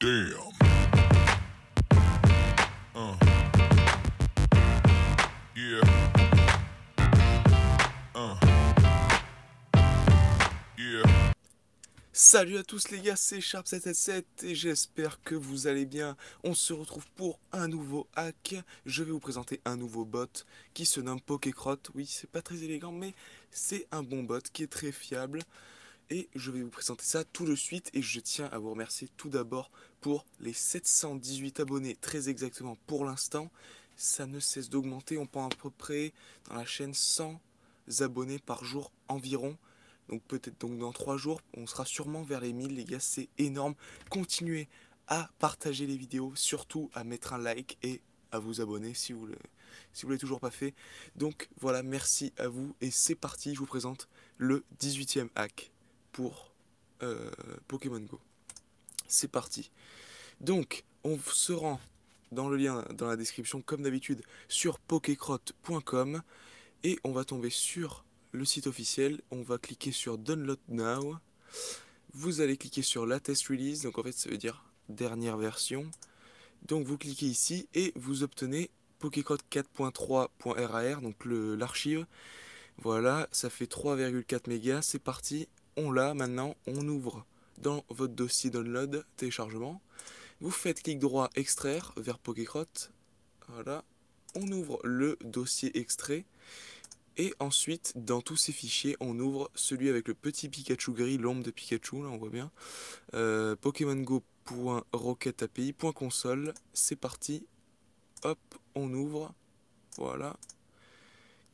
Uh. Uh. Salut à tous les gars, c'est Sharp777 et j'espère que vous allez bien. On se retrouve pour un nouveau hack. Je vais vous présenter un nouveau bot qui se nomme Pokécrot. Oui, c'est pas très élégant, mais c'est un bon bot qui est très fiable et je vais vous présenter ça tout de suite et je tiens à vous remercier tout d'abord pour les 718 abonnés très exactement pour l'instant. Ça ne cesse d'augmenter, on prend à peu près dans la chaîne 100 abonnés par jour environ. Donc peut-être donc dans 3 jours, on sera sûrement vers les 1000 les gars, c'est énorme. Continuez à partager les vidéos, surtout à mettre un like et à vous abonner si vous le, si vous l'avez toujours pas fait. Donc voilà, merci à vous et c'est parti, je vous présente le 18e hack pour euh, Pokémon Go. C'est parti. Donc, on se rend dans le lien dans la description, comme d'habitude, sur pokécrot.com et on va tomber sur le site officiel. On va cliquer sur Download Now. Vous allez cliquer sur la test release, donc en fait ça veut dire dernière version. Donc vous cliquez ici et vous obtenez pokécrot 4.3.rar, donc l'archive. Voilà, ça fait 3,4 mégas, c'est parti, on l'a maintenant, on ouvre dans votre dossier download, téléchargement. Vous faites clic droit extraire vers Pokécrot. Voilà. On ouvre le dossier extrait. Et ensuite, dans tous ces fichiers, on ouvre celui avec le petit Pikachu gris, l'ombre de Pikachu, là on voit bien. Euh, Pokémon C'est parti. Hop, on ouvre. Voilà.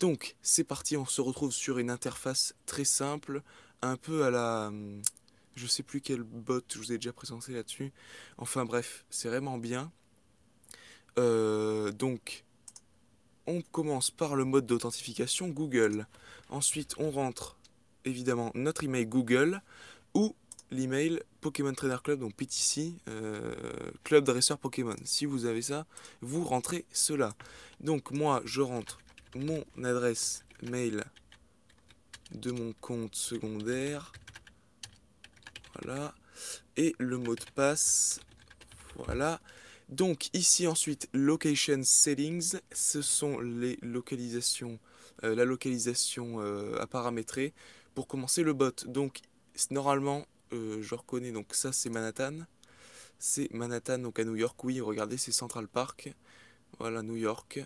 Donc, c'est parti, on se retrouve sur une interface très simple un peu à la hum, je sais plus quelle bot je vous ai déjà présenté là-dessus. Enfin bref, c'est vraiment bien. Euh, donc, on commence par le mode d'authentification Google. Ensuite, on rentre évidemment notre email Google ou l'email Pokémon Trainer Club, donc PTC, euh, Club Dresseur Pokémon. Si vous avez ça, vous rentrez cela. Donc moi, je rentre mon adresse mail de mon compte secondaire. Voilà. Et le mot de passe. Voilà. Donc ici ensuite, location settings, ce sont les localisations, euh, la localisation euh, à paramétrer pour commencer le bot. Donc normalement, euh, je reconnais, donc ça c'est Manhattan. C'est Manhattan, donc à New York, oui, regardez, c'est Central Park. Voilà, New York.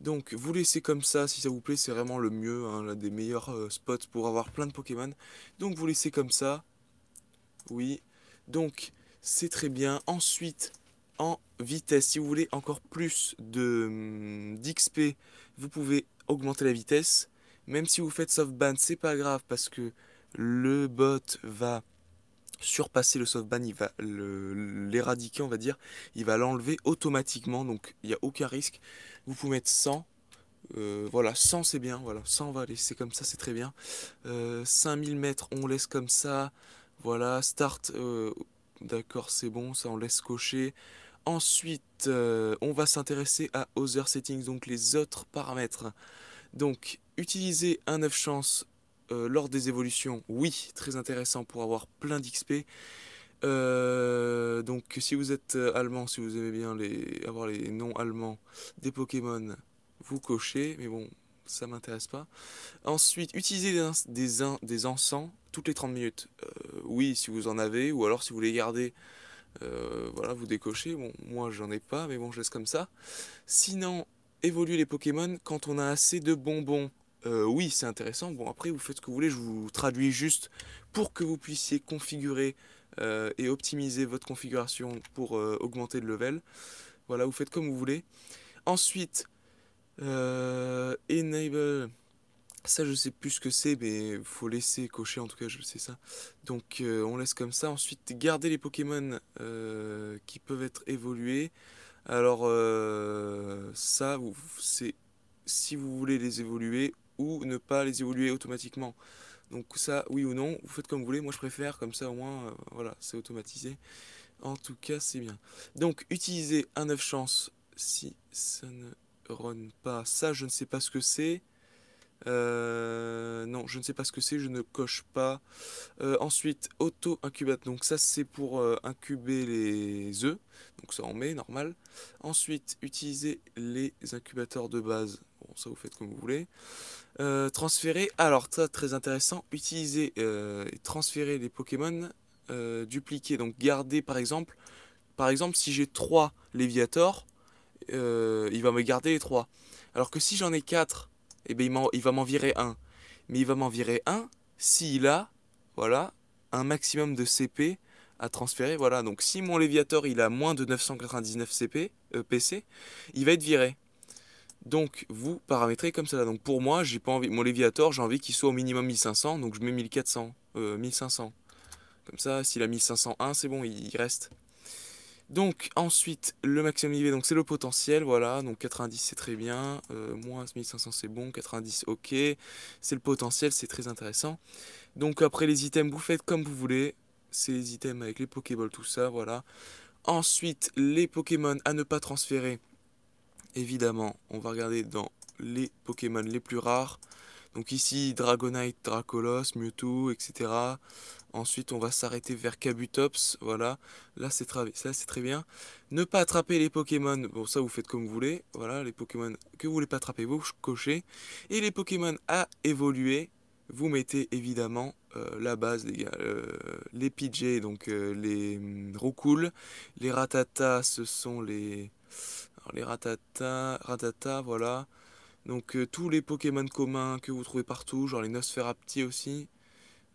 Donc vous laissez comme ça, si ça vous plaît, c'est vraiment le mieux, hein, un des meilleurs euh, spots pour avoir plein de Pokémon. Donc vous laissez comme ça, oui, donc c'est très bien. Ensuite, en vitesse, si vous voulez encore plus hum, d'XP, vous pouvez augmenter la vitesse. Même si vous faites soft ban, c'est pas grave parce que le bot va surpasser le softban, il va l'éradiquer, on va dire, il va l'enlever automatiquement, donc il n'y a aucun risque. Vous pouvez mettre 100, euh, voilà, 100 c'est bien, voilà, 100 va laisser comme ça, c'est très bien. 5000 euh, mètres, on laisse comme ça, voilà, start, euh, d'accord, c'est bon, ça on laisse cocher. Ensuite, on va s'intéresser à Other Settings, donc les autres paramètres. Donc, utiliser un 9 chance euh, lors des évolutions, oui, très intéressant pour avoir plein d'XP. Euh, donc si vous êtes euh, allemand, si vous aimez bien les, avoir les noms allemands des Pokémon, vous cochez, mais bon, ça m'intéresse pas. Ensuite, utilisez des, des, des, encens toutes les 30 minutes. oui, si vous en avez, ou alors si vous les gardez, voilà, vous décochez. Bon, moi j'en ai pas, mais bon, je laisse comme ça. Sinon, évoluez les Pokémon quand on a assez de bonbons. Euh, oui, c'est intéressant. Bon, après, vous faites ce que vous voulez. Je vous traduis juste pour que vous puissiez configurer euh, et optimiser votre configuration pour euh, augmenter le level. Voilà, vous faites comme vous voulez. Ensuite, enable. Ça, je sais plus ce que c'est, mais il faut laisser cocher. En tout cas, je sais ça. Donc, on laisse comme ça. Ensuite, garder les Pokémon qui peuvent être évolués. Alors, ça, c'est si vous voulez les évoluer, ou ne pas les évoluer automatiquement. Donc ça, oui ou non, vous faites comme vous voulez, moi je préfère, comme ça au moins, euh, voilà, c'est automatisé. En tout cas, c'est bien. Donc, utiliser un 9 chance si ça ne run pas. Ça, je ne sais pas ce que c'est. Euh, non, je ne sais pas ce que c'est, je ne coche pas. Euh, ensuite, auto-incubate. Donc ça, c'est pour euh, incuber les œufs. Donc ça on met, normal. Ensuite, utiliser les incubateurs de base. Bon, ça vous faites comme vous voulez. transférer. Alors ça, très intéressant. Utiliser et transférer les Pokémon dupliquer. Donc garder, par exemple, par exemple, si j'ai 3 Léviators, il va me garder les 3. Alors que si j'en ai 4 et eh bien, il, va m'en virer un. Mais il va m'en virer un s'il a, voilà, un maximum de CP à transférer. Voilà, donc si mon Léviator il a moins de 999 CP, PC, il va être viré. Donc vous paramétrez comme ça. Donc pour moi, j'ai pas envie mon Léviator, j'ai envie qu'il soit au minimum 1500, donc je mets 1400, 1500. Euh, comme ça, s'il a 1501, c'est bon, il reste. Donc ensuite le maximum IV, donc c'est le potentiel, voilà, donc 90 c'est très bien, euh, moins 1500 c'est bon, 90 ok, c'est le potentiel, c'est très intéressant. Donc après les items, vous faites comme vous voulez, c'est les items avec les Pokéballs, tout ça, voilà. Ensuite les Pokémon à ne pas transférer, évidemment, on va regarder dans les Pokémon les plus rares. Donc ici Dragonite, Dracolos, Mewtwo, etc. Ensuite, on va s'arrêter vers Kabutops. Voilà, là c'est très bien. Ne pas attraper les Pokémon. Bon, ça vous faites comme vous voulez. Voilà, les Pokémon que vous voulez pas attraper, vous cochez. Et les Pokémon à évoluer, vous mettez évidemment euh, la base, les gars. Euh, les PJ, donc euh, les mm, Rocool. Les Rattata, ce sont les. Alors, les Rattata, Ratata, voilà. Donc tous les Pokémon communs que vous trouvez partout, genre les Nosferapti aussi.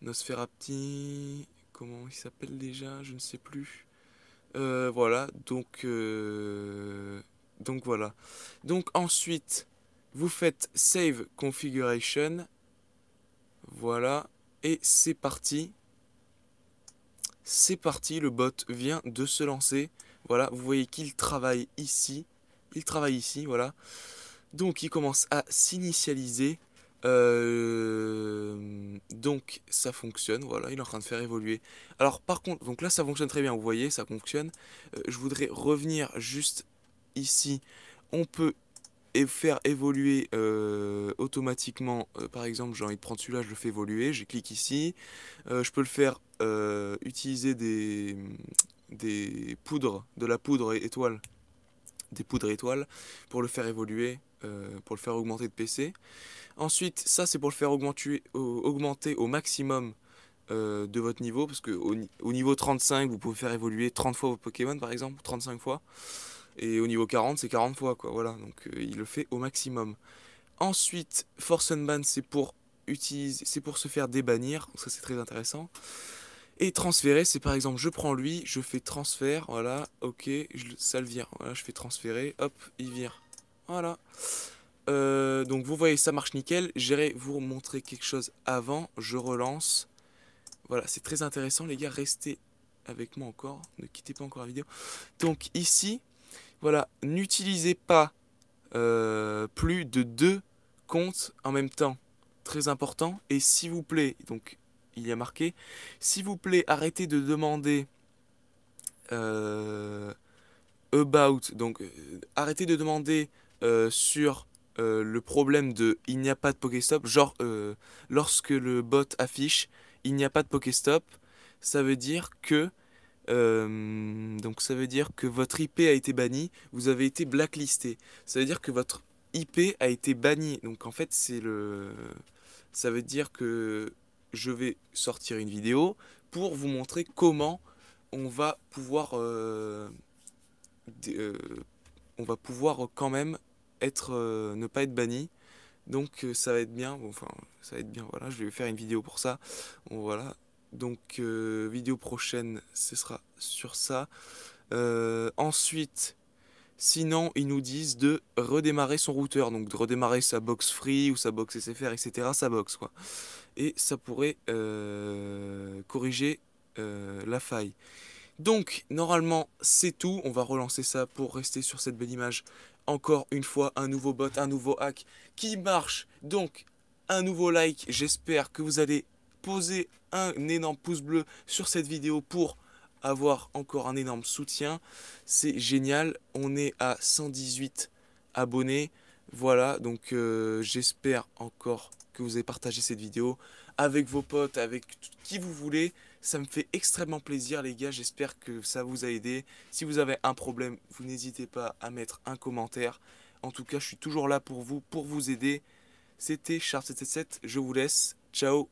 Nosferapti, comment il s'appelle déjà, je ne sais plus. Euh, voilà, donc, euh, donc voilà. Donc ensuite, vous faites Save Configuration. Voilà, et c'est parti. C'est parti, le bot vient de se lancer. Voilà, vous voyez qu'il travaille ici. Il travaille ici, voilà. Donc il commence à s'initialiser. Euh, donc ça fonctionne, voilà, il est en train de faire évoluer. Alors par contre, donc là ça fonctionne très bien, vous voyez, ça fonctionne. Euh, je voudrais revenir juste ici. On peut faire évoluer euh, automatiquement, par exemple j'ai envie de prendre celui-là, je le fais évoluer, je clique ici. je peux le faire utiliser des, des poudres, de la poudre étoile, des poudres étoiles pour le faire évoluer. Euh, pour le faire augmenter de PC. Ensuite, ça c'est pour le faire augmenter, euh, augmenter au maximum euh, de votre niveau, parce que au niveau 35, vous pouvez faire évoluer 30 fois vos Pokémon par exemple, 35 fois. Et au niveau 40, c'est 40 fois, quoi, voilà, donc il le fait au maximum. Ensuite, Force Unban, c'est pour, utiliser, c'est pour se faire débannir, ça c'est très intéressant. Et transférer, c'est par exemple, je prends lui, je fais transfert, voilà, ok, je, ça le vire, voilà, je fais transférer, hop, il vire. Voilà. Euh, donc vous voyez, ça marche nickel. J'irai vous montrer quelque chose avant. Je relance. Voilà, c'est très intéressant les gars. Restez avec moi encore. Ne quittez pas encore la vidéo. Donc ici, voilà, n'utilisez pas euh, plus de deux comptes en même temps. Très important. Et s'il vous plaît, donc il y a marqué, s'il vous plaît, arrêtez de demander... Euh, about, donc arrêtez de demander euh, sur euh, le problème de il n'y a pas de Pokéstop, genre euh, lorsque le bot affiche il n'y a pas de Pokéstop, ça veut dire que donc ça veut dire que votre IP a été banni, vous avez été blacklisté. Ça veut dire que votre IP a été banni. Donc en fait, c'est le ça veut dire que je vais sortir une vidéo pour vous montrer comment on va pouvoir on va pouvoir quand même être, euh, ne pas être banni. Donc euh, ça va être bien, enfin ça va être bien, voilà, je vais faire une vidéo pour ça. voilà. Donc euh, vidéo prochaine, ce sera sur ça. ensuite, Sinon, ils nous disent de redémarrer son routeur, donc de redémarrer sa box free ou sa box SFR, etc. Sa box, quoi. Et ça pourrait corriger la faille. Donc, normalement, c'est tout. On va relancer ça pour rester sur cette belle image encore une fois un nouveau bot, un nouveau hack qui marche. Donc, un nouveau like. J'espère que vous allez poser un énorme pouce bleu sur cette vidéo pour avoir encore un énorme soutien. C'est génial. On est à 118 abonnés. Voilà, donc euh, j'espère encore que vous avez partagé cette vidéo avec vos potes, avec qui vous voulez. Ça me fait extrêmement plaisir les gars, j'espère que ça vous a aidé. Si vous avez un problème, vous n'hésitez pas à mettre un commentaire. En tout cas, je suis toujours là pour vous, pour vous aider. C'était char 777 je vous laisse. Ciao